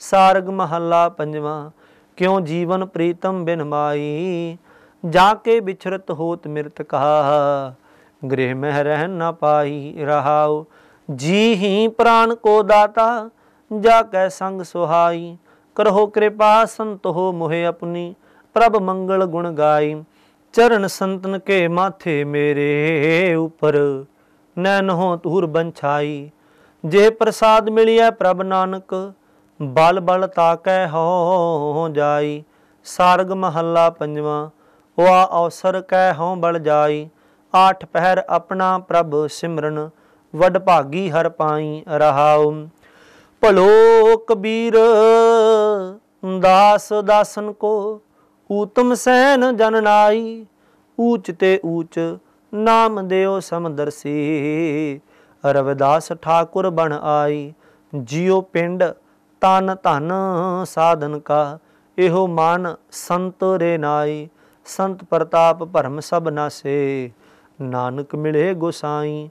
ਸਾਰਗ ਮਹੱਲਾ ਪੰਜਵਾਂ ਕਿਉ ਜੀਵਨ ਪ੍ਰੀਤਮ ਬਿਨ ਮਾਈ ਜਾ ਕੇ ਵਿਛਰਤ ਹੋਤ ਮਿਰਤ ਕਹਾ ਗ੍ਰਹਿ ਮਹਿ ਰਹਿ ਨਾ ਪਾਈ ਰਹਾਉ ਜੀ ਹੀ ਪ੍ਰਾਨ ਕੋ ਦਾਤਾ ਜਾ ਕੈ ਸੰਗ ਸੁਹਾਈ ਕਰਹੁ ਕਿਰਪਾ ਸੰਤੋ ਮੋਹਿ ਆਪਣੀ ਪ੍ਰਭ ਮੰਗਲ ਗੁਣ ਗਾਈ ਚਰਨ ਸੰਤਨ ਕੇ ਮਾਥੇ ਮੇਰੇ ਉਪਰ ਨੈਨ ਹੋ ਤੂਰ ਬੰਛਾਈ ਜੇ ਪ੍ਰਸਾਦ ਮਿਲਿਆ ਪ੍ਰਭ ਨਾਨਕ ਬਲ ਬਲ ਤਾਕੈ ਹੋ ਜਾਈ ਸਰਗ ਮਹੱਲਾ ਪੰਜਵਾਂ ਵਾ ਅਵਸਰ ਕੈ ਹੋ ਬਲ ਜਾਈ ਆਠ ਪਹਿਰ ਆਪਣਾ ਪ੍ਰਭ ਸਿਮਰਨ ਵਡ ਭਾਗੀ ਹਰ ਪਾਈ ਰਹਾਉ ਭਲੋ ਕਬੀਰ ਦਾਸ ਦਾਸਨ ਕੋ ਊਤਮ ਸੈਨ ਜਨ ਨਾਈ ਊਚ ਤੇ ਊਚ ਨਾਮ ਦੇਉ ਸਮਦਰਸੀ ਰਵਿਦਾਸ ਠਾਕੁਰ ਬਣ ਆਈ ਜਿਉ ਪਿੰਡ ਤਨ ਧਨ ਸਾਧਨ ਕਾ ਇਹੋ ਮਨ ਸੰਤ ਰੇ ਨਾਈ ਸੰਤ ਪ੍ਰਤਾਪ ਭਰਮ ਸਭ ਨਾਸੇ ਨਾਨਕ ਮਿਲੇ ਗੁਸਾਈ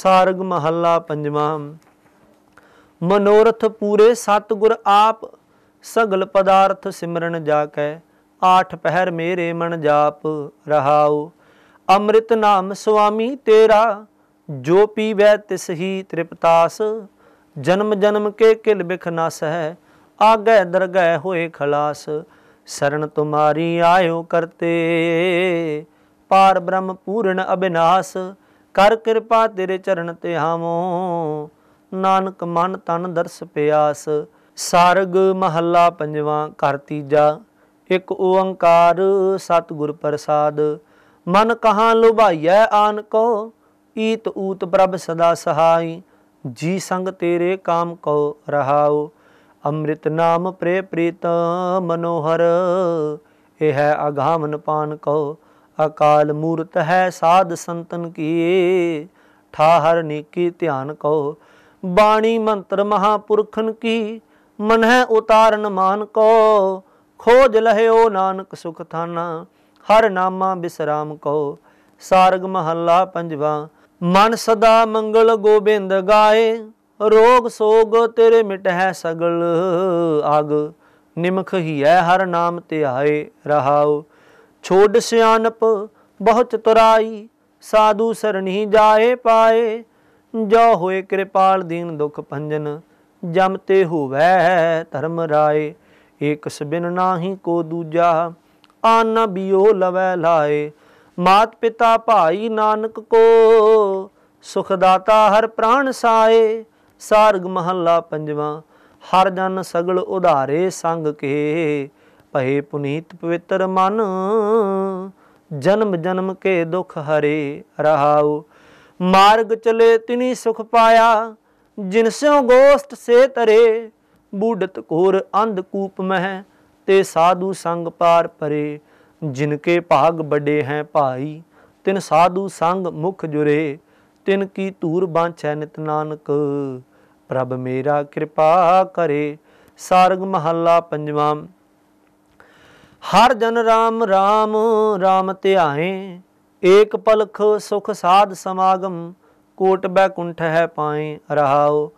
ਸਾਰਗ ਮਹੱਲਾ ਪੰਜਵਾਂ ਮਨੋਰਥ ਪੂਰੇ ਸਤਗੁਰ ਆਪ ਸਗਲ ਪਦਾਰਥ ਸਿਮਰਨ ਜਾ ਕੈ ਆਠ ਪਹਿਰ ਮੇਰੇ ਮਨ ਜਾਪ ਰਹਾਉ ਅੰਮ੍ਰਿਤ ਨਾਮ ਸੁਆਮੀ ਤੇਰਾ ਜੋ ਪੀਵੈ ਤਿਸ ਹੀ ਤ੍ਰਿਪਤਾਸ ਜਨਮ ਜਨਮ ਕੇ ਕਿਲ ਬਿਖ ਹੈ ਆਗੇ ਦਰਗਹਿ ਹੋਏ ਖਲਾਸ ਸਰਣ ਤੁਮਾਰੀ ਆਇਓ ਕਰਤੇ ਪਾਰ ਬ੍ਰਹਮ ਪੂਰਨ ਅਬਿਨਾਸ ਕਰ ਕਿਰਪਾ ਤੇਰੇ ਚਰਨ ਤੇ ਹਾਵੋ ਨਾਨਕ ਮਨ ਤਨ ਦਰਸ ਪਿਆਸ ਸਾਰਗ ਮਹੱਲਾ ਪੰਜਵਾਂ ਘਰ ਤੀਜਾ ਇੱਕ ਓੰਕਾਰ ਸਤਿਗੁਰ ਪ੍ਰਸਾਦ ਮਨ ਕਹਾ ਲੁਭਾਈਐ ਆਨ ਕੋ ਈਤ ਊਤ ਪ੍ਰਭ ਸਦਾ ਸਹਾਈ ਜੀ ਸੰਗ ਤੇਰੇ ਕਾਮ ਕਉ ਰਹਾਉ ਅੰਮ੍ਰਿਤ ਨਾਮ ਪ੍ਰੇ ਪ੍ਰੀਤ ਮਨੋਹਰ ਇਹ ਹੈ ਅਗਾਮਨ ਪਾਨ ਕਉ ਅਕਾਲ ਮੂਰਤ ਹੈ ਸਾਧ ਸੰਤਨ ਕੀ ਠਾਹਰ ਨੀਕੀ ਧਿਆਨ ਕਉ ਬਾਣੀ ਮੰਤਰ ਮਹਾਪੁਰਖਨ ਕੀ ਮਨ ਹੈ ਉਤਾਰਨ ਮਾਨ ਕਉ ਖੋਜ ਲਹਿਓ ਨਾਨਕ ਸੁਖ ਥਾਨਾ ਹਰ ਨਾਮਾ ਬਿਸਰਾਮ ਕਉ ਸਾਰਗ ਮਹੱਲਾ ਪੰਜਵਾ ਮਨ ਸਦਾ ਮੰਗਲ ਗੋਬਿੰਦ ਗਾਏ ਰੋਗ ਸੋਗ ਤੇਰੇ ਮਿਟਹਿ ਸਗਲ ਅਗ ਨਿਮਖ ਹੀ ਹੈ ਹਰ ਨਾਮ ਧਿਆਏ ਰਹਾਉ ਛੋੜ ਸਿਆਨਪ ਬਹੁਤ ਤੁਰਾਈ ਸਾਧੂ ਸਰਣੀ ਜਾਏ ਪਾਏ ਜੋ ਹੋਏ ਕਿਰਪਾਲ ਦੀਨ ਦੁਖ ਭੰਜਨ ਜਮ ਤੇ ਹੋਵੇ ਧਰਮ ਰਾਏ ਏਕਸ ਬਿਨ ਨਾਹੀ ਕੋ ਦੂਜਾ ਆਨ ਬਿਓ ਲਵੈ ਲਾਏ ਮਾਤ ਪਿਤਾ ਭਾਈ ਨਾਨਕ ਕੋ ਸੁਖ ਦਾਤਾ ਹਰ ਪ੍ਰਾਨ ਸਾਏ ਸਾਰਗ ਮਹੱਲਾ ਪੰਜਵਾਂ ਹਰ ਜਨ ਸਗਲ ਉਧਾਰੇ ਸੰਗ ਕੇ ਭਏ ਪੁਨੀਤ ਪਵਿੱਤਰ ਮਨ ਜਨਮ ਜਨਮ ਕੇ ਦੁਖ ਹਰੇ ਰਹਾਉ ਮਾਰਗ ਚਲੇ ਤਿਨੀ ਸੁਖ ਪਾਇਆ ਜਿਨ ਸਿਉ ਗੋਸ਼ਟ ਸੇ ਤਰੇ ਬੂਢਤ ਕੋਰ ਅੰਧ ਕੂਪ ਮਹਿ ਤੇ ਸਾਧੂ ਸੰਗ ਪਾਰ ਪਰੇ ਜਿਨਕੇ ਭਾਗ ਵੱਡੇ ਹੈ ਭਾਈ ਤਿਨ ਸਾਧੂ ਸੰਗ ਮੁਖ ਜੁਰੇ ਤਿਨ ਕੀ ਧੂਰ ਬਾਂਛੈ ਨਿਤ ਨਾਨਕ ਪ੍ਰਭ ਮੇਰਾ ਕਿਰਪਾ ਕਰੇ ਸਾਰਗ ਮਹੱਲਾ ਪੰਜਵਾਂ ਹਰ ਜਨ RAM RAM RAM ਧਿਆਏ ਏਕ ਪਲਖ ਸੁਖ ਸਾਧ ਸਮਾਗਮ ਕੋਟ ਬੈਕੁੰਠ ਹੈ ਪਾਏ ਰਹਾਓ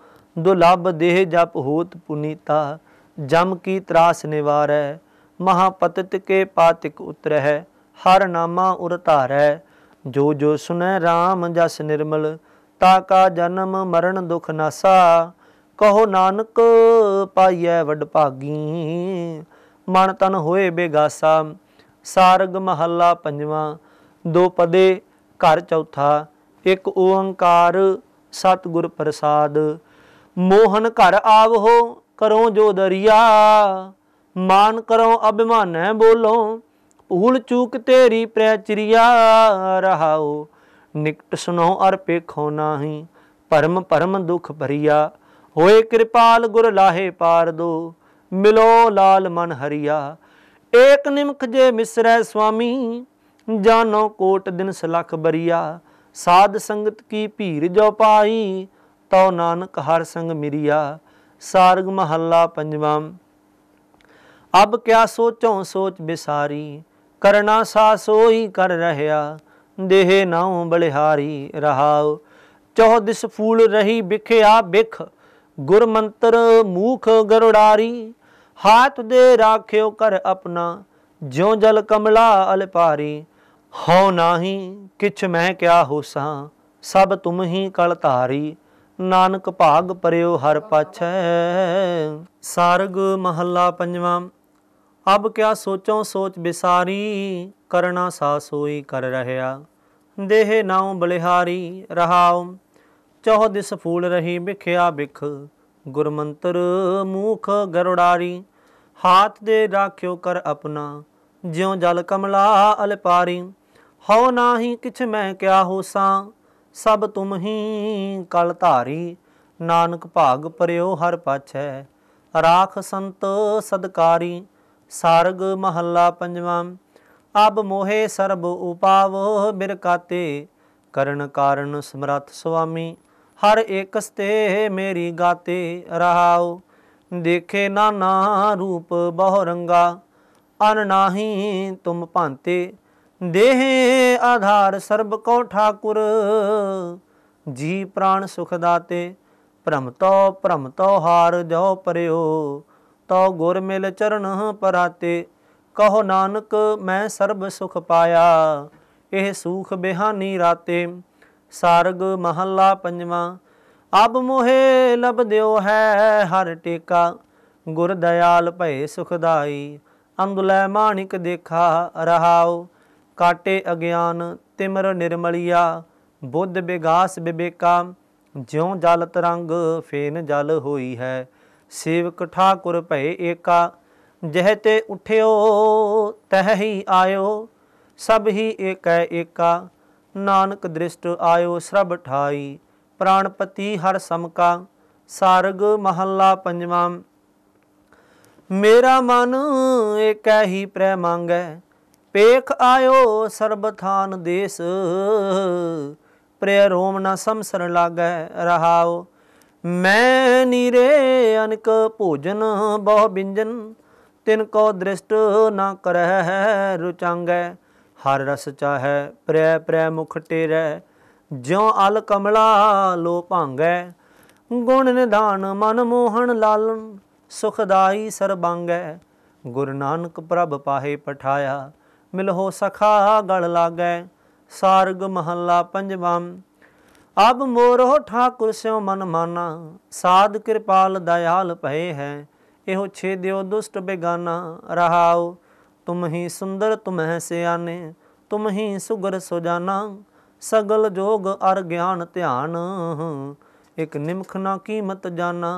ਦੁਲਬ ਦੇਹ ਜਪ ਹੋਤ ਪੁਨੀਤਾ ਜਮ ਕੀ ਤਰਾਸ ਨਿਵਾਰੈ ਮਹਾਪਤਿਤ ਕੇ ਪਾਤਿਕ ਉਤਰ ਹੈ ਹਰ ਨਾਮਾ ਉਰ ਧਾਰੈ ਜੋ ਜੋ ਸੁਨੈ RAM ਜਸ ਨਿਰਮਲ ਤਾ ਕਾ ਜਨਮ ਮਰਨ ਦੁਖ ਨਾਸਾ ਕਹੋ ਨਾਨਕ ਪਾਈਐ ਵਡ ਭਾਗੀ ਮਨ ਤਨ ਹੋਏ ਬੇਗਾਸਾ ਸਾਰਗ ਮਹੱਲਾ ਪੰਜਵਾ ਦੋ ਪਦੇ ਘਰ ਚੌਥਾ ਇੱਕ ਓੰਕਾਰ ਸਤਗੁਰ ਪ੍ਰਸਾਦ ਮੋਹਨ ਘਰ ਆਵਹੋ ਕਰੋ ਜੋ ਦਰਿਆ ਮਾਨ ਕਰਉ ਅਭਿਮਾਨੈ ਬੋਲਉ ਭੂਲ ਚੂਕ ਤੇਰੀ ਪ੍ਰੈਚਰੀਆ ਰਹਾਉ ਨਿਕਟ ਸੁਨੋ ਅਰ ਪੇਖੋ ਨਾਹੀ ਭਰਮ ਭਰਮ ਦੁਖ ਭਰੀਆ ਹੋਏ ਕਿਰਪਾਲ ਗੁਰ ਲਾਹੇ ਪਾਰ ਦੋ ਮਿਲੋ ਲਾਲ ਮਨ ਹਰੀਆ ਏਕ ਨਿਮਖ ਜੇ ਮਿਸਰੈ ਸੁਆਮੀ ਜਾਨੋ ਕੋਟ ਦਿਨ ਸਲਖ ਬਰੀਆ ਸਾਧ ਸੰਗਤ ਕੀ ਭੀਰ ਜੋ ਪਾਈ ਤਉ ਨਾਨਕ ਹਰ ਸੰਗ ਮਿਰਿਆ ਸਾਰਗ ਮਹੱਲਾ ਪੰਜਵਾਂ ਅਬ ਕਿਆ ਸੋਚੋ ਸੋਚ ਬਿਸਾਰੀ ਕਰਨਾ ਸਾ ਸੋਈ ਕਰ ਰਹਾ ਦੇਹ ਨਾਉ ਬਲਿਹਾਰੀ ਰਹਾਉ ਚੋਹ ਦਿਸ ਫੂਲ ਰਹੀ ਵਿਖਿਆ ਬਿਖ ਗੁਰਮੰਤਰ ਮੂਖ ਗਰੜਾਰੀ ਹਾਥ ਦੇ ਰਾਖਿਓ ਕਰ ਆਪਣਾ ਜਿਉ ਜਲ ਕਮਲਾ ਅਲਪਾਰੀ ਹਉ ਨਾਹੀ ਕਿਛ ਮੈਂ ਕਿਆ ਹੋਸਾਂ ਸਭ ਤੁਮ ਹੀ ਕਲ ਧਾਰੀ ਨਾਨਕ ਭਾਗ ਪਰਿਓ ਹਰ ਪਾਛੈ ਸਾਰਗ ਮਹੱਲਾ ਪੰਜਵਾਂ ਅਬ ਕਿਆ ਸੋਚੋ ਸੋਚ ਬਿਸਾਰੀ ਕਰਨਾ ਸਾ ਸੋਈ ਕਰ ਰਹਾ ਦੇਹ ਨਾਉ ਬਲਿਹਾਰੀ ਰਹਾਉ ਚਹੁ ਦਿਸ ਫੂਲ ਰਹੀ ਵਿਖਿਆ ਬਿਖ ਗੁਰਮੰਤਰ ਮੂਖ ਗਰੁੜਾਰੀ ਹਾਥ ਦੇ ਰਾਖਿਓ ਕਰ ਆਪਣਾ ਜਿਉ ਜਲ ਕਮਲਾ ਅਲਪਾਰੀ ਹਉ ਨਾਹੀ ਕਿਛ ਮੈਂ ਕਿਆ ਹੋਸਾਂ ਸਭ ਤੁਮ ਹੀ ਕਲ ਧਾਰੀ ਨਾਨਕ ਭਾਗ ਪਰਿਓ ਹਰ ਪਾਛੈ ਰਾਖ ਸੰਤ ਸਦਕਾਰੀ ਸਾਰਗ ਮਹੱਲਾ ਪੰਜਵਾਂ ਅਬ ਮੋਹੇ ਸਰਬ ਉਪਾਵੋ ਬਿਰਕਾਤੇ ਕਰਨ ਕਾਰਨ ਸਮਰੱਥ ਸੁਆਮੀ ਹਰ ਇੱਕ ਤੇ ਮੇਰੀ ਗਾਤੇ ਰਹਾਉ ਦੇਖੇ ਨਾਨਾ ਰੂਪ ਬਹੁ ਰੰਗਾ ਅਨ ਨਾਹੀ ਤੁਮ ਭਾਂਤੇ ਦੇਹੇ ਆਧਾਰ ਸਰਬ ਕੋ ਠਾਕੁਰ ਜੀ ਪ੍ਰਾਣ ਸੁਖ ਦਾਤੇ ਭ੍ਰਮ ਤੋ ਭ੍ਰਮ ਤੋ ਹਾਰ ਜੋ ਪਰਿਓ ਤਉ ਗੁਰ ਮਿਲ ਚਰਨ ਪਰਾਤੇ ਕਹੋ ਨਾਨਕ ਮੈਂ ਸਰਬ ਸੁਖ ਪਾਇਆ ਇਹ ਸੂਖ ਬਿਹਾਨੀ ਰਾਤੇ ਸਾਰਗ ਮਹੱਲਾ ਪੰਜਵਾਂ ਅਬ ਮੋਹੇ ਲਬਦਿਓ ਹੈ ਹਰ ਟੇਕਾ ਗੁਰ ਦਇਆਲ ਭਏ ਸੁਖਦਾਈ ਅੰਗੁਲੈ ਮਾਨਿਕ ਦੇਖਾ ਰਹਾਉ ਕਾਟੇ ਅਗਿਆਨ ਤਿਮਰ ਨਿਰਮਲਿਆ ਬੁੱਧ ਬਿਗਾਸ ਬਿਬੇਕਾ ਜਿਉ ਜਲ ਤਰੰਗ ਫੇਨ ਜਲ ਹੋਈ ਹੈ ਸੇਵਕ ਠਾਕੁਰ ਭਏ ਏਕਾ ਜਹ ਤੇ ਉਠਿਓ ਤਹ ਹੀ ਆਇਓ ਸਭ ਹੀ ਏਕੈ ਏਕਾ ਨਾਨਕ ਦ੍ਰਿਸ਼ਟ ਆਇਓ ਸਰਬ ਠਾਈ ਪ੍ਰਾਨਪਤੀ ਹਰ ਸਮਕਾ ਸਾਰਗ ਮਹੱਲਾ ਪੰਜਵਾਂ ਮੇਰਾ ਮਨ ਏਕੈ ਹੀ ਪ੍ਰੇ ਮੰਗੈ ਪੇਖ ਆਇਓ ਸਰਬ ਥਾਨ ਦੇਸ ਪ੍ਰੇ ਰੋਮ ਨਾ ਸੰਸਰ ਲਾਗੈ ਰਹਾਓ ਮੈਂ ਨਿਰੇ ਅਨਕ ਭੋਜਨ ਬਹੁ ਬਿੰਜਨ ਤਿਨ ਕੋ ਦ੍ਰਿਸ਼ਟ ਨਾ ਕਰਹਿ ਰੁਚੰਗੈ ਹਰ ਰਸ ਚਾਹੈ ਪ੍ਰੈ ਪ੍ਰੈ ਮੁਖ ਟੇਰੈ ਜਿਉ ਅਲ ਕਮਲਾ ਲੋ ਭਾਂਗੈ ਗੁਣ ਨਿਧਾਨ ਮਨ ਮੋਹਣ ਲਾਲਨ ਸੁਖਦਾਈ ਸਰਬੰਗੈ ਗੁਰ ਨਾਨਕ ਪ੍ਰਭ ਪਾਹੇ ਪਠਾਇਆ ਮਿਲਹੁ ਸਖਾ ਗਲ ਲਾਗੈ ਸਾਰਗ ਮਹੱਲਾ ਪੰਜਵਾਂ ਅਬ ਮੋਰੋ ਠਾਕੁਰ ਸਿਉ ਮਨ ਮਾਨਾ ਸਾਧ ਕਿਰਪਾਲ ਦਇਆਲ ਭਏ ਹੈ ਇਹੋ ਛੇ ਦਿਉ ਦੁਸ਼ਟ ਬੇਗਾਨਾ ਰਹਾਉ ਤੁਮ ਹੀ ਸੁੰਦਰ ਤੁਮ ਹੈ ਸਿਆਨੇ ਤੁਮ ਹੀ ਸੁਗਰ ਸੁਜਾਨਾ ਸਗਲ ਜੋਗ ਅਰ ਗਿਆਨ ਧਿਆਨ ਇਕ ਨਿਮਖ ਨਾ ਕੀਮਤ ਜਾਨਾ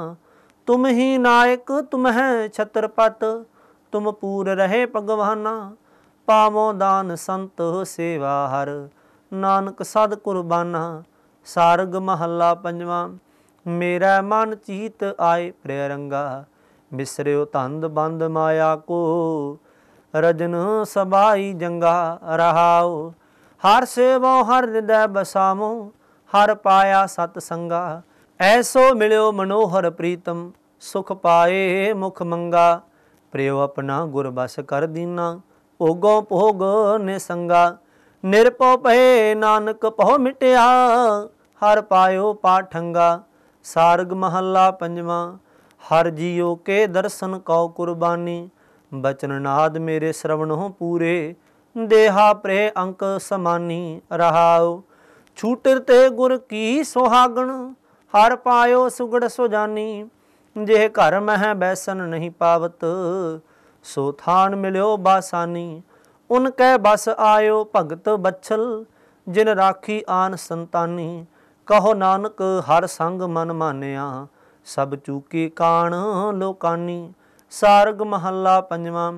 ਤੁਮ ਹੀ ਨਾਇਕ ਤੁਮ ਹੈ ਛਤਰਪਤ ਤੁਮ ਪੂਰ ਰਹੇ ਭਗਵਾਨਾ ਪਾਵੋ ਦਾਨ ਸੰਤ ਸੇਵਾ ਹਰ ਨਾਨਕ ਸਦ ਕੁਰਬਾਨਾ ਸਾਰਗ ਮਹੱਲਾ ਪੰਜਵਾਂ ਮੇਰਾ ਮਨ ਚੀਤ ਆਏ ਪ੍ਰੇਰੰਗਾ ਮਿਸਰਿਓ ਤੰਦ ਬੰਦ ਮਾਇਆ ਕੋ ਰਜਨ ਸਬਾਈ ਜੰਗਾ ਰਹਾਓ ਹਰ ਸੇਵੋ ਹਰ ਹਿਰਦੈ ਬਸਾਮੋ ਹਰ ਪਾਇਆ ਸਤ ਸੰਗਾ ਐਸੋ ਮਿਲਿਓ ਮਨੋਹਰ ਪ੍ਰੀਤਮ ਸੁਖ ਪਾਏ ਮੁਖ ਮੰਗਾ ਪ੍ਰਿਯੋ ਆਪਣਾ ਗੁਰ ਬਸ ਕਰ ਦੀਨਾ ਭੋਗੋ ਭੋਗ ਨਿਸੰਗਾ ਨਿਰਪਉ ਪਏ ਨਾਨਕ ਭਉ ਮਿਟਿਆ ਹਰ ਪਾਇਓ ਪਾਠੰਗਾ ਸਾਰਗ ਮਹੱਲਾ ਪੰਜਵਾਂ ਹਰ ਜੀਓ ਕੇ ਦਰਸ਼ਨ ਕਉ ਕੁਰਬਾਨੀ ਬਚਨ ਨਾਦ ਮੇਰੇ ਸਰਵਣੋ ਪੂਰੇ ਦੇਹਾ ਪ੍ਰੇ ਅੰਕ ਸਮਾਨੀ ਰਹਾਉ ਛੂਟਰ ਤੇ ਗੁਰ ਕੀ ਸੁਹਾਗਣ ਹਰ ਪਾਇਓ ਸੁਗੜ ਸੁਜਾਨੀ ਜੇ ਘਰ ਮਹਿ ਬੈਸਨ ਨਹੀਂ ਪਾਵਤ ਸੋ ਥਾਨ ਮਿਲਿਓ ਬਾਸਾਨੀ ਉਨ ਕੈ ਬਸ ਆਇਓ ਭਗਤ ਬਛਲ ਜਿਨ ਰਾਖੀ ਆਨ ਸੰਤਾਨੀ ਕਹੋ ਨਾਨਕ ਹਰ ਸੰਗ ਮਨ ਮਾਨਿਆ ਸਭ ਚੂਕੇ ਕਾਣ ਲੋਕਾਨੀ ਸਾਰਗ ਮਹੱਲਾ ਪੰਜਵਾਂ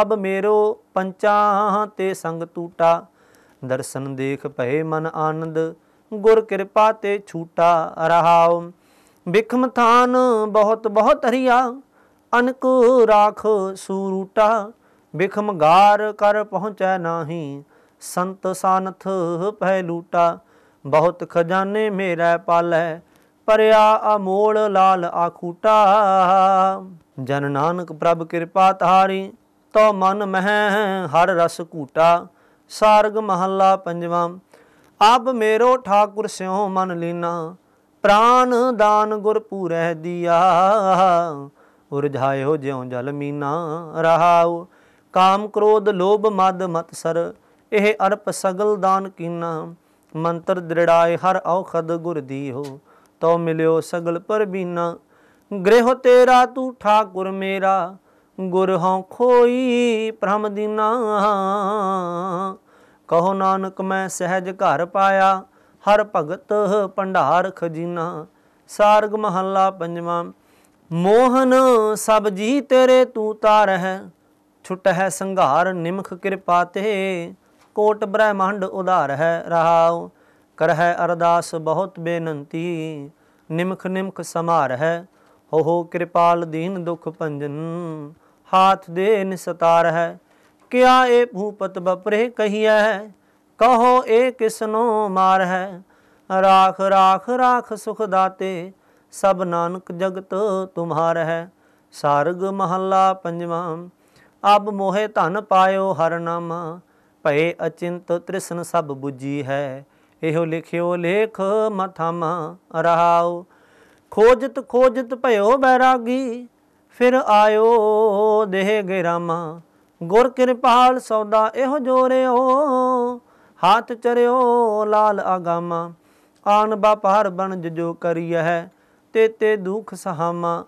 ਅਬ ਮੇਰੋ ਪੰਚਾਂ ਤੇ ਸੰਗ ਟੂਟਾ ਦਰਸ਼ਨ ਦੇਖ ਭਏ ਮਨ ਆਨੰਦ ਗੁਰ ਕਿਰਪਾ ਤੇ ਛੂਟਾ ਰਹਾਉ ਬਿਖਮ ਥਾਨ ਬਹੁਤ ਬਹੁਤ ਹਰੀਆ ਅਨਕ ਰਾਖ ਸੂਰੂਟਾ ਬਿਖਮ ਗਾਰ ਕਰ ਪਹੁੰਚੈ ਨਾਹੀ ਸੰਤ ਸਾਨਥ ਭੈ ਲੂਟਾ ਬਹੁਤ ਖਜ਼ਾਨੇ ਮੇਰਾ ਪਾਲੈ ਪਰਿਆ ਅਮੋਲ ਲਾਲ ਆਖੂਟਾ ਜਨ ਨਾਨਕ ਪ੍ਰਭ ਕਿਰਪਾ ਤਾਰੀ ਤੋ ਮਨ ਮਹਿ ਹਰ ਰਸ ਘੂਟਾ ਸਾਰਗ ਮਹੱਲਾ ਪੰਜਵਾਂ ਆਪ ਮੇਰੋ ਠਾਕੁਰ ਸਿਉ ਮਨ ਲੀਨਾ ਪ੍ਰਾਨ ਦਾਨ ਗੁਰ ਪੂਰੈ ਦਿਆ ਉਰਝਾਇਓ ਜਿਉ ਜਲ ਮੀਨਾ ਰਹਾਉ ਕਾਮ ਕ੍ਰੋਧ ਲੋਭ ਮਦ ਮਤ ਸਰ ਇਹ ਅਰਪ ਸਗਲ ਦਾਨ ਕੀਨਾ ਮੰਤਰ ਦ੍ਰਿੜਾਏ ਹਰ ਔਖਦ ਗੁਰ ਹੋ ਤਉ ਮਿਲਿਓ ਸਗਲ ਪਰਬੀਨਾ ਗ੍ਰਹਿ ਤੇਰਾ ਤੂੰ ਠਾਕੁਰ ਮੇਰਾ ਗੁਰ ਹਉ ਖੋਈ ਪ੍ਰਮ ਦੀਨਾ ਕਹੋ ਨਾਨਕ ਮੈਂ ਸਹਿਜ ਘਰ ਪਾਇਆ ਹਰ ਭਗਤ ਭੰਡਾਰ ਖਜੀਨਾ ਸਾਰਗ ਮਹੱਲਾ ਪੰਜਵਾਂ ਮੋਹਨ ਸਭ ਜੀ ਤੇਰੇ ਤੂੰ ਤਾਰ ਹੈ ਹੈ ਸੰਘਾਰ ਨਿਮਖ ਕਿਰਪਾ ਤੇ ਕੋਟ ਬ੍ਰਹਿਮੰਡ ਉਧਾਰ ਹੈ ਰਹਾਉ ਕਰਹਿ ਅਰਦਾਸ ਬਹੁਤ ਬੇਨੰਤੀ ਨਿਮਖ ਨਿਮਖ ਸਮਾਰ ਹੈ ਹੋ ਹੋ ਕਿਰਪਾਲ ਦੀਨ ਦੁਖ ਭੰਜਨ ਹਾਥ ਦੇ ਨਿਸਤਾਰ ਹੈ ਕਿਆ ਏ ਭੂਪਤ ਬਪਰੇ ਕਹੀਐ ਕਹੋ ਏ ਕਿਸਨੋ ਮਾਰ ਹੈ ਰਾਖ ਰਾਖ ਰਾਖ ਸੁਖ ਦਾਤੇ ਸਭ ਨਾਨਕ ਜਗਤ ਤੁਮਾਰ ਹੈ ਸਾਰਗ ਮਹੱਲਾ ਪੰਜਵਾਂ ਅਬ ਮੋਹਿ ਧਨ ਪਾਇਓ ਹਰ ਨਾਮਾ ਭਏ ਅਚਿੰਤ ਤ੍ਰਿਸ਼ਨ ਸਭ 부ਜੀ ਹੈ ਇਹੋ ਲਿਖਿਓ ਲੇਖ ਮਥਮ ਰਹਾਉ ਖੋਜਤ ਖੋਜਤ ਭਇਓ ਬੈਰਾਗੀ ਫਿਰ ਆਇਓ ਦੇਹ ਗਿਰਾਮਾ ਗੁਰ ਕਿਰਪਾਲ ਸੌਦਾ ਇਹੋ ਜੋਰਿਓ ਹਾਥ ਚਰਿਓ ਲਾਲ ਆਗਾਮਾ ਆਨ ਬਪਾਰ ਬਣਜ ਜੋ ਕਰੀਐ ਤੇ ਤੇ ਦੁਖ ਸਹਾਮਾ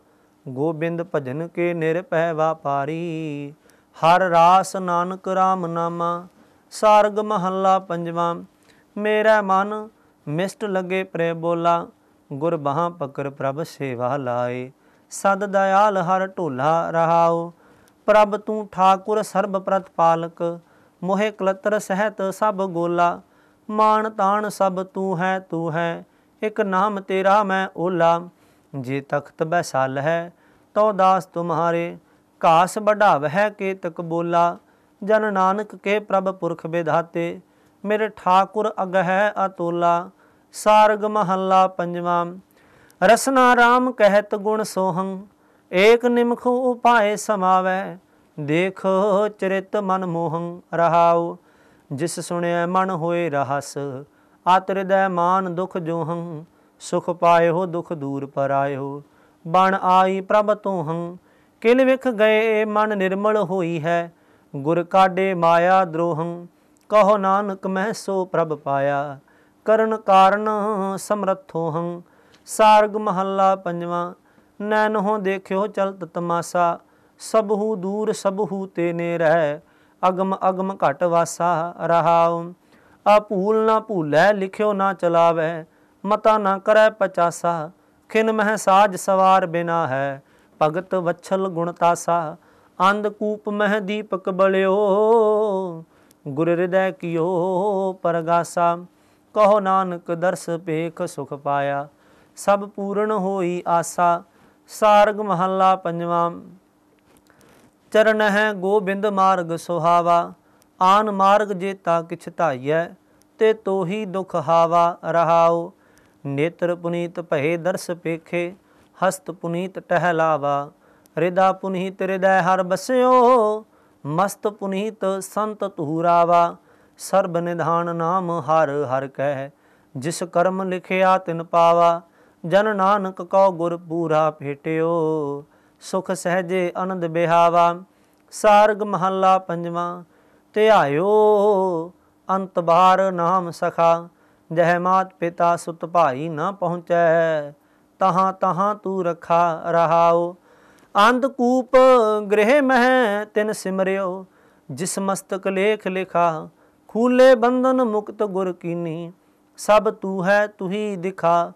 ਗੋਬਿੰਦ ਭਜਨ ਕੇ ਨਿਰਪੈ ਵਾਪਾਰੀ ਹਰ ਰਾਸ ਨਾਨਕ ਰਾਮ ਨਾਮਾ ਸਾਰਗ ਮਹੱਲਾ ਪੰਜਵਾਂ ਮੇਰਾ ਮਨ ਮਿਸਟ ਲਗੇ ਪ੍ਰੇ ਬੋਲਾ ਗੁਰ ਬਾਹਾਂ ਪਕਰ ਪ੍ਰਭ ਸੇਵਾ ਲਾਏ ਸਦ ਦਇਆਲ ਹਰ ਢੋਲਾ ਰਹਾਓ ਪ੍ਰਭ ਤੂੰ ਠਾਕੁਰ ਸਰਬ ਪ੍ਰਤ ਪਾਲਕ ਮੋਹਿ ਕਲਤਰ ਸਹਿਤ ਸਭ ਗੋਲਾ ਮਾਨ ਤਾਣ ਸਭ ਤੂੰ ਹੈ ਤੂੰ ਹੈ ਇਕ ਨਾਮ ਤੇਰਾ ਮੈਂ ਓਲਾ ਜੇ ਤਖਤ ਬੈਸਾਲ ਹੈ ਤਉ ਦਾਸ ਤੁਮਾਰੇ ਕਾਸ ਵਡਾਵ ਹੈ ਕੇ ਤਕ ਬੋਲਾ ਜਨ ਨਾਨਕ ਕੇ ਪ੍ਰਭ ਪੁਰਖ ਬਿਧਾਤੇ ਮੇਰੇ ਠਾਕੁਰ ਅਗਹਿ ਅਤੋਲਾ ਸਾਰਗ ਮਹੱਲਾ ਪੰਜਵਾਂ ਰਸਨਾ RAM ਕਹਿਤ ਗੁਣ ਸੋਹੰ ਏਕ ਨਿਮਖ ਉਪਾਏ ਸਮਾਵੈ ਦੇਖੋ ਚਰਿਤ ਮਨ ਮੋਹੰ ਰਹਾਉ ਜਿਸ ਸੁਣਿਆ ਮਨ ਹੋਏ ਰਹਸ ਆਤਰਿਦੈ ਮਾਨ ਦੁਖ ਜੋਹੰ ਸੁਖ ਪਾਇਓ ਦੁਖ ਦੂਰ ਪਰਾਇਓ ਬਣ ਆਈ ਪ੍ਰਭ ਤੋਹੰ ਕਿਨ ਵਿਖ ਗਏ ਮਨ ਨਿਰਮਲ ਹੋਈ ਹੈ ਗੁਰ ਕਾਡੇ ਮਾਇਆ ਦਰੋਹੰ ਕਹੋ ਨਾਨਕ ਮਹਿ ਸੋ ਪ੍ਰਭ ਪਾਇਆ ਕਰਨ ਕਾਰਨ ਸਮਰਥੋ ਹੰ ਸਾਰਗ ਮਹੱਲਾ ਪੰਜਵਾਂ ਹੋ ਦੇਖਿਓ ਚਲਤ ਤਮਾਸਾ ਸਭੂ ਦੂਰ ਸਭੂ ਤੇ ਨੇ ਰਹਿ ਅਗਮ ਅਗਮ ਘਟ ਵਾਸਾ ਰਹਾਉ ਆ ਭੂਲ ਨਾ ਭੂਲੈ ਲਿਖਿਓ ਨਾ ਚਲਾਵੇ ਮਤਾ ਨਾ ਕਰੈ ਪਚਾਸਾ ਖਿਨ ਮਹਿ ਸਾਜ ਸਵਾਰ ਬਿਨਾ ਹੈ ਭਗਤ ਵਛਲ ਗੁਣਤਾਸਾ ਅੰਧਕੂਪ ਮਹਿ ਦੀਪਕ ਬਲਿਓ ਗੁਰ ਹਿਰਦੈ ਕੀਓ ਪਰਗਾਸਾ ਕਹੋ ਨਾਨਕ ਦਰਸ ਪੇਖ ਸੁਖ ਪਾਇਆ ਸਭ ਪੂਰਨ ਹੋਈ ਆਸਾ ਸਾਰਗ ਮਹੱਲਾ ਪੰਜਵਾਂ ਚਰਨ ਹੈ ਗੋਬਿੰਦ ਮਾਰਗ ਸੁਹਾਵਾ ਆਨ ਮਾਰਗ ਜੇ ਤਾ ਕਿਛ ਧਾਈਐ ਤੇ ਤੋਹੀ ਦੁਖ ਹਾਵਾ ਰਹਾਓ ਨੇਤਰ ਪੁਨੀਤ ਭਏ ਦਰਸ ਪੇਖੇ ਹਸਤ ਪੁਨੀਤ ਟਹਿਲਾਵਾ ਰਿਦਾ ਪੁਨੀਤ ਰਿਦੈ ਹਰ ਬਸਿਓ ਮਸਤ ਪੁਨੀਤ ਸੰਤ ਤੂਰਾਵਾ ਸਰਬ ਨਿਧਾਨ ਨਾਮ ਹਰ ਹਰ ਕਹਿ ਜਿਸ ਕਰਮ ਲਿਖਿਆ ਤਿਨ ਪਾਵਾ ਜਨ ਨਾਨਕ ਕਉ ਗੁਰ ਪੂਰਾ ਭੇਟਿਓ ਸੁਖ ਸਹਜੇ ਅਨੰਦ ਬਿਹਾਵਾ ਸਾਰਗ ਮਹੱਲਾ ਪੰਜਵਾਂ ਧਿਆਇਓ ਅੰਤ ਬਾਰ ਨਾਮ ਸਖਾ ਜਹ ਮਾਤ ਪਿਤਾ ਸੁਤ ਭਾਈ ਨਾ ਪਹੁੰਚੈ ਤਹਾਂ ਤਹਾਂ ਤੂੰ ਰਖਾ ਰਹਾਓ ਅੰਧਕੂਪ ਗ੍ਰਹਿ ਮਹਿ ਤਿਨ ਸਿਮਰਿਓ ਜਿਸ ਮਸਤਕ ਲੇਖ ਲਿਖਾ ਖੂਲੇ ਬੰਧਨ ਮੁਕਤ ਗੁਰ ਕੀਨੀ ਸਭ ਤੂ ਹੈ ਤੁਹੀ ਦਿਖਾ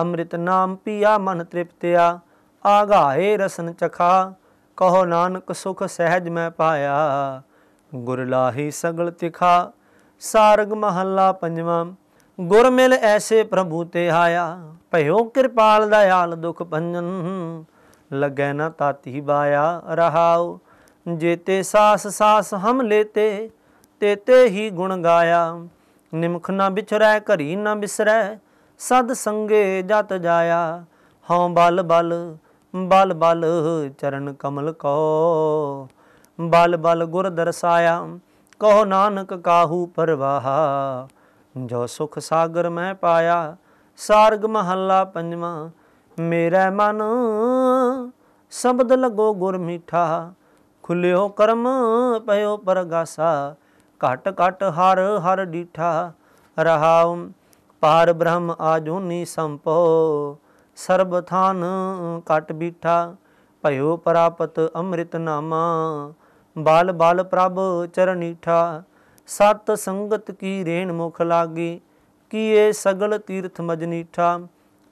ਅੰਮ੍ਰਿਤ ਨਾਮ ਪੀਆ ਮਨ ਤ੍ਰਿਪਤਿਆ ਆਗਾਏ ਰਸਨ ਚਖਾ ਕਹੋ ਨਾਨਕ ਸੁਖ ਸਹਿਜ ਮੈਂ ਪਾਇਆ ਗੁਰ ਲਾਹੀ ਸਗਲ ਤਿਖਾ ਸਾਰਗ ਮਹੱਲਾ ਪੰਜਵਾਂ ਗੁਰ ਮਿਲ ਐਸੇ ਪ੍ਰਭੂ ਤੇ ਆਇਆ ਭਇਓ ਕਿਰਪਾਲ ਦਇਆਲ ਦੁਖ ਭੰਜਨ लगै न ताति बाया रहाओ जेते ਸਾਸ सास हम लेते ਤੇਤੇ ਹੀ ਗੁਣ ਗਾਇਆ ਨਿਮਖ ਨਾ ਵਿਛਰੈ ਘਰੀ ਨਾ ਬਿਸਰੈ ਸਦ ਸੰਗੇ ਜਤ ਜਾਇਆ ਹਉ ਬਲ ਬਲ ਬਲ ਬਲ ਚਰਨ ਕਮਲ ਕੋ ਬਲ ਬਲ ਗੁਰ ਦਰਸਾਇਆ ਕਹੋ ਨਾਨਕ ਕਾਹੂ ਪਰਵਾਹ ਜੋ ਸੁਖ ਸਾਗਰ ਮੈਂ ਪਾਇਆ ਸਾਰਗ ਮਹੱਲਾ ਪੰਜਵਾਂ ਮੇਰਾ ਮਨ ਸ਼ਬਦ ਲਗੋ ਗੁਰ ਮਿੱਠਾ ਖੁੱਲਿਓ ਕਰਮ ਪਇਓ ਪਰਗਾਸਾ ਘਟ ਘਟ ਹਰ ਹਰ ਡੀਠਾ ਰਹਾਉ ਪਾਰ ਬ੍ਰਹਮ ਆਜੂਨੀ ਸੰਪੋ ਸਰਬ ਥਾਨ ਕਟ ਬੀਠਾ ਭਇਓ ਪ੍ਰਾਪਤ ਅੰਮ੍ਰਿਤ ਨਾਮਾ ਬਾਲ ਬਾਲ ਪ੍ਰਭ ਚਰਨੀਠਾ ਸਤ ਸੰਗਤ ਕੀ ਰੇਣ ਮੁਖ ਲਾਗੀ ਕੀਏ ਸਗਲ ਤੀਰਥ ਮਜਨੀਠਾ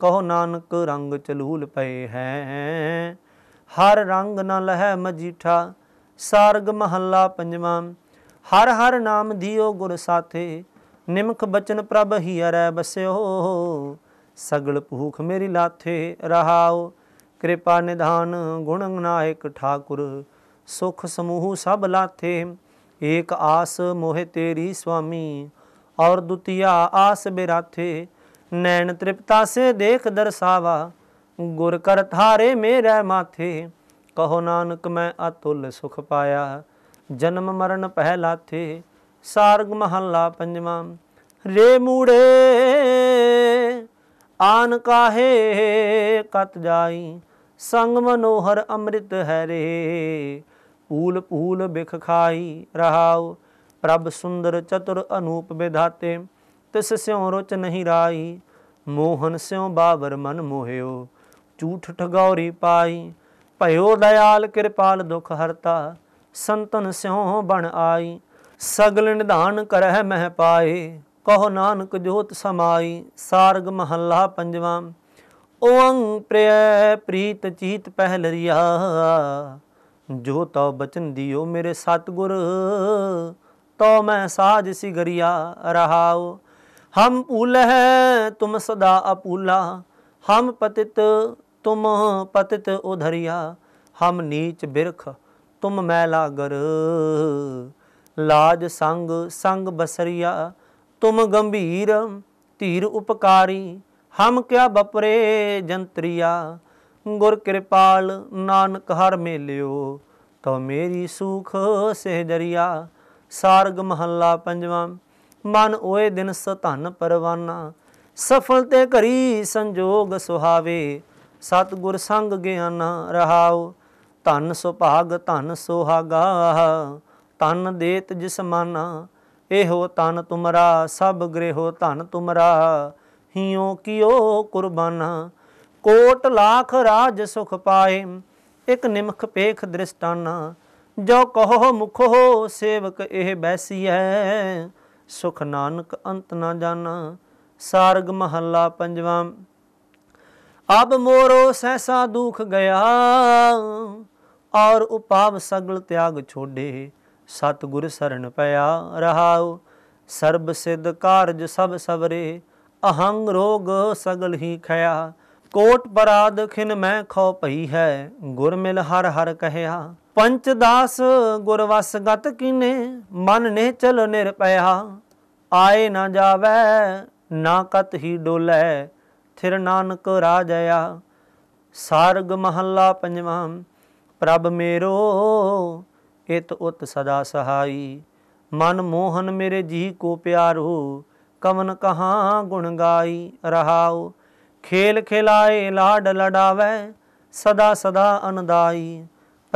ਕਹੋ ਨਾਨਕ ਰੰਗ ਚਲੂਲ ਪਏ ਹੈ ਹਰ ਰੰਗ ਨ ਲਹਿ ਮਜੀਠਾ ਸਾਰਗ ਮਹੱਲਾ ਪੰਜਵਾਂ ਹਰ ਹਰ ਨਾਮ ਦਿਓ ਗੁਰ ਸਾਥੇ ਨਿਮਖ ਬਚਨ ਪ੍ਰਭ ਹੀ ਅਰੈ ਬਸਿਓ ਸਗਲ ਭੂਖ ਮੇਰੀ ਲਾਥੇ ਰਹਾਓ ਕਿਰਪਾ ਨਿਧਾਨ ਗੁਣ ਨਾਇਕ ਠਾਕੁਰ ਸੁਖ ਸਮੂਹ ਸਭ ਲਾਥੇ ਏਕ ਆਸ ਮੋਹਿ ਤੇਰੀ ਸੁਆਮੀ ਔਰ ਦੁਤੀਆ ਆਸ ਬਿਰਾਥੇ ਨੈਣ ਤ੍ਰਿਪਤਾ ਸੇ ਦੇਖ ਦਰਸਾਵਾ ਗੁਰ ਕਰ ਥਾਰੇ ਮੇਰੇ ਮਾਥੇ ਕਹੋ ਨਾਨਕ ਮੈਂ ਅਤੁੱਲ ਸੁਖ ਪਾਇਆ ਜਨਮ ਮਰਨ ਪਹਿਲਾ ਥੇ ਸਾਰਗ ਮਹੱਲਾ ਪੰਜਵਾ ਰੇ ਮੂੜੇ ਆਨ ਕਾਹੇ ਕਤ ਜਾਈ ਸੰਗ ਮਨੋਹਰ ਅੰਮ੍ਰਿਤ ਹੈ ਰੇ ਪੂਲ ਪੂਲ ਬਿਖ ਖਾਈ ਰਹਾਉ ਪ੍ਰਭ ਸੁੰਦਰ ਚਤੁਰ ਅਨੂਪ ਵਿਧਾਤੇ ਤਿਸ ਸਿਉ ਰੁਚ ਨਹੀਂ ਰਾਈ ਮੋਹਨ ਸਿਉ ਬਾਬਰ ਮਨ ਮੋਹਿਓ ਝੂਠ ਠਗੌਰੀ ਪਾਈ ਭਇਓ ਦਇਆਲ ਕਿਰਪਾਲ ਦੁਖ ਹਰਤਾ ਸੰਤਨ ਸਿਉ ਬਣ ਆਈ ਸਗਲ ਨਿਧਾਨ ਕਰਹਿ ਮਹਿ ਪਾਏ ਕਹੋ ਨਾਨਕ ਜੋਤ ਸਮਾਈ ਸਾਰਗ ਮਹੱਲਾ ਪੰਜਵਾਂ ਓੰ ਪ੍ਰਿਯ ਪ੍ਰੀਤ ਚੀਤ ਪਹਿਲ ਰਿਆ ਜੋ ਤਉ ਬਚਨ ਦਿਓ ਮੇਰੇ ਸਤਗੁਰ ਤਉ ਮੈਂ ਸਾਜ ਸਿਗਰਿਆ ਰਹਾਉ हम पुल है तुम सदा अपूला हम पतित तुम पतित उधरिया हम नीच बिरख तुम मैला गर लाज संग संग बसरिया तुम गंभीर ਧੀਰ ਉਪਕਾਰੀ ਹਮ ਕਿਆ ਬਪਰੇ ਜੰਤਰੀਆ ਗੁਰ ਕਿਰਪਾਲ ਨਾਨਕ ਹਰ ਮੇਲਿਓ ਤਉ ਮੇਰੀ ਸੁਖ ਸਹਿ ਦਰਿਆ ਸਾਰਗ ਮਹੱਲਾ ਪੰਜਵਾਂ ਮਨ ਓਏ ਦਿਨ ਸਤਨ ਪਰਵਾਨਾ ਸਫਲ ਤੇ ਘਰੀ ਸੰਜੋਗ ਸੁਹਾਵੇ ਸਤ ਗੁਰ ਸੰਗ ਗਿਆਨ ਰਹਾਉ ਧਨ ਸੁਭਾਗ ਧਨ ਸੁਹਾਗਾ ਤਨ ਦੇਤ ਜਿਸ ਮਨ ਇਹੋ ਤਨ ਤੁਮਰਾ ਸਭ ਗ੍ਰਹਿਓ ਧਨ ਤੁਮਰਾ ਹਿਉ ਕਿਓ ਕੁਰਬਾਨਾ ਕੋਟ ਲੱਖ ਰਾਜ ਸੁਖ ਪਾਏ ਇਕ ਨਿਮਖ ਪੇਖ ਦ੍ਰਿਸ਼ਟਾਨਾ ਜੋ ਕਹੋ ਮੁਖ ਹੋ ਸੇਵਕ ਇਹ ਬੈਸੀ ਹੈ ਸੁਖ ਨਾਨਕ ਅੰਤ ਨਾ ਜਾਣਾ ਸਾਰਗ ਮਹੱਲਾ ਪੰਜਵਾਂ ਅਬ ਮੋਰੋ ਸੈਸਾ ਦੁਖ ਗਿਆ ਔਰ ਉਪਾਵ ਸਗਲ ਤਿਆਗ ਛੋੜੇ ਸਤ ਗੁਰ ਸਰਣ ਪਿਆ ਰਹਾਉ ਸਰਬ ਸਿਧ ਕਾਰਜ ਸਭ ਸਵਰੇ ਅਹੰਗ ਰੋਗ ਸਗਲ ਹੀ ਖਿਆ ਕੋਟ ਬਰਾਦ ਖਿਨ ਮੈਂ ਖੋ ਪਈ ਹੈ ਗੁਰ ਮਿਲ ਹਰ ਹਰ ਕਹਿਆ ਪੰਚਦਾਸ ਗੁਰਵਸ ਗਤ ਕੀਨੇ ਮਨ ਨੇ ਚਲ ਨਿਰਪਇਆ ਆਏ ਨਾ ਜਾਵੇ ਨਾ ਕਤ ਹੀ ਡੋਲੇ ਥਿਰ ਨਾਨਕ ਰਾਜਿਆ ਸਾਰਗ ਮਹੱਲਾ ਪੰਜਵਾਂ ਪ੍ਰਭ ਮੇਰੋ ਇਤ ਉਤ ਸਦਾ ਸਹਾਈ ਮਨ ਮੋਹਨ ਮੇਰੇ ਜੀ ਕੋ ਪਿਆਰੋ ਕਮਨ ਕਹਾ ਗੁਣ ਗਾਈ ਰਹਾਉ ਖੇਲ ਖਿਲਾਏ ਲਾਡ ਲੜਾਵੇ ਸਦਾ ਸਦਾ ਅਨਦਾਈ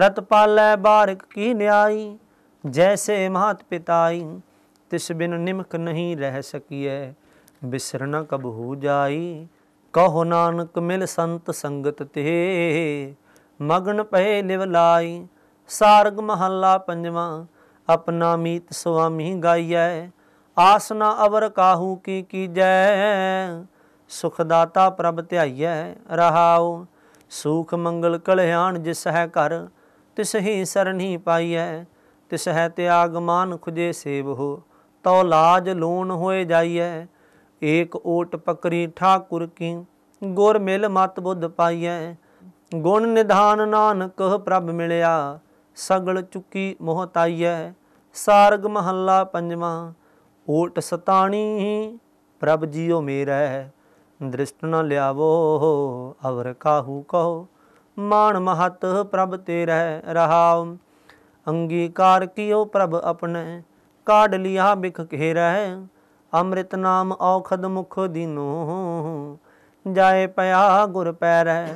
प्रतपालै बारिक की न्यायी जैसे मात पिताई तिस बिन निमक नहीं रह सकिए बिसरना कब हो जाई कहो नानक मिल संत संगत ते मगन पहे लिवलाई सारग महला पंजवा अपना मीत स्वामी गाइय आसना अवर काहू की की जय सुखदाता प्रभ है रहाओ सुख मंगल कल्याण जिस है कर ਤਿਸ ਹੀ ਸਰਣੀ ਪਾਈਐ ਤਿਸ ਹੈ ਤਿਆਗ ਮਾਨ ਖੁਜੇ ਸੇਵ ਹੋ ਤਉ ਲਾਜ ਲੂਣ ਹੋਏ ਜਾਈਐ ਏਕ ਓਟ ਪਕਰੀ ਠਾਕੁਰ ਕੀ ਗੁਰ ਮਿਲ ਮਤ ਬੁੱਧ ਪਾਈਐ ਗੁਣ ਨਿਧਾਨ ਨਾਨਕ ਪ੍ਰਭ ਮਿਲਿਆ ਸਗਲ ਚੁੱਕੀ ਮੋਹ ਤਾਈਐ ਸਾਰਗ ਮਹੱਲਾ ਪੰਜਵਾਂ ਓਟ ਸਤਾਣੀ ਪ੍ਰਭ ਜੀਓ ਮੇਰਾ ਦ੍ਰਿਸ਼ਟ ਨ ਲਿਆਵੋ ਅਵਰ ਕਾਹੂ ਕਹੋ ਮਾਨ ਮਹਤ ਪ੍ਰਭ ਤੇ ਰਹਿ ਰਹਾਉ ਅੰਗੀਕਾਰ ਕੀਓ ਪ੍ਰਭ ਆਪਣੇ ਕਾਢ ਲਿਆ ਬਿਖ ਕੇ ਰਹਿ ਅੰਮ੍ਰਿਤ ਨਾਮ ਔਖਦ ਮੁਖ ਦਿਨੋ ਜਾਏ ਪਿਆ ਗੁਰ ਪੈਰੈ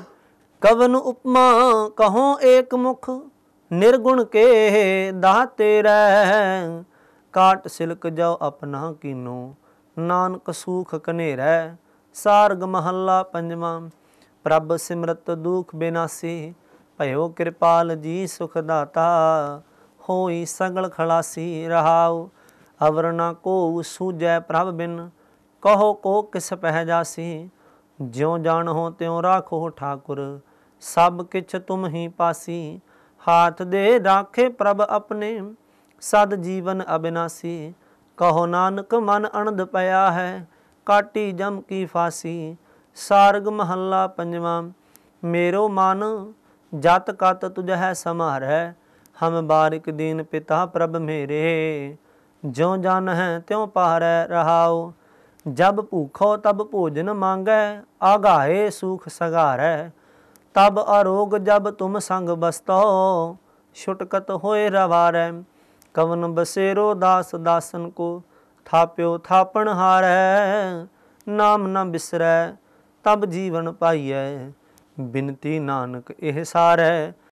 ਕਵਨ ਉਪਮਾ ਕਹੋ ਏਕ ਮੁਖ ਨਿਰਗੁਣ ਕੇ ਦਾਤੇ ਰਹਿ ਕਾਟ ਸਿਲਕ ਜਾਓ ਆਪਣਾ ਕੀਨੋ ਨਾਨਕ ਸੂਖ ਕਨੇਰੈ ਸਾਰਗ ਮਹੱਲਾ ਪੰਜਵਾਂ ਪ੍ਰਭ ਸਿਮਰਤ ਦੁਖ ਬਿਨਾਸੀ ਭਇਓ ਕਿਰਪਾਲ ਜੀ ਸੁਖ ਦਾਤਾ ਹੋਈ ਸੰਗਲ ਖਲਾਸੀ ਰਹਾਉ ਅਵਰ ਨਾ ਕੋ ਸੂਜੈ ਪ੍ਰਭ ਬਿਨ ਕਹੋ ਕੋ ਕਿਸ ਪਹਿ ਜਾਸੀ ਜਿਉ ਜਾਣ ਹੋ ਤਿਉ ਰਾਖੋ ਠਾਕੁਰ ਸਭ ਕਿਛ ਤੁਮ ਹੀ ਪਾਸੀ ਹਾਥ ਦੇ ਰਾਖੇ ਪ੍ਰਭ ਆਪਣੇ ਸਦ ਜੀਵਨ ਅਬਿਨਾਸੀ ਕਹੋ ਨਾਨਕ ਮਨ ਅਣਦ ਪਿਆ ਹੈ ਕਾਟੀ ਜਮ ਕੀ ਫਾਸੀ ਸਾਰਗ ਮਹੱਲਾ ਪੰਜਵਾਂ ਮੇਰੋ ਮਨ ਜਤ ਕਤ ਤੁਜਹ ਸਮਹਰ ਹੈ ਹਮ ਬਾਰਿਕ ਦੀਨ ਪਿਤਾ ਪ੍ਰਭ ਮੇਰੇ ਜਿਉ ਜਨ ਹੈ ਤਿਉ ਪਾਰੈ ਰਹਾਉ ਜਬ ਭੂਖੋ ਤਬ ਭੋਜਨ ਮੰਗੈ ਆਗਾਏ ਸੁਖ ਸਗਾਰੈ ਤਬ ਅਰੋਗ ਜਬ ਤੁਮ ਸੰਗ ਬਸਤੋ ਛੁਟਕਤ ਹੋਏ ਰਵਾਰੈ ਕਵਨ ਬਸੇਰੋ ਦਾਸ ਦਾਸਨ ਕੋ ਥਾਪਿਓ ਥਾਪਣ ਹਾਰੈ ਨਾਮ ਨ ਬਿਸਰੈ ਤਬ ਜੀਵਨ ਪਾਈਐ ਬਿਨਤੀ ਨਾਨਕ ਇਹ ਸਾਰੈ